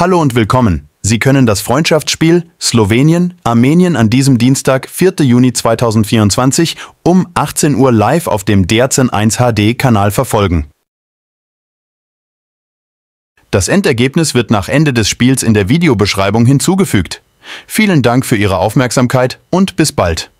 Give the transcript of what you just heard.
Hallo und willkommen. Sie können das Freundschaftsspiel Slowenien, Armenien an diesem Dienstag, 4. Juni 2024 um 18 Uhr live auf dem DRZN 1 HD Kanal verfolgen. Das Endergebnis wird nach Ende des Spiels in der Videobeschreibung hinzugefügt. Vielen Dank für Ihre Aufmerksamkeit und bis bald.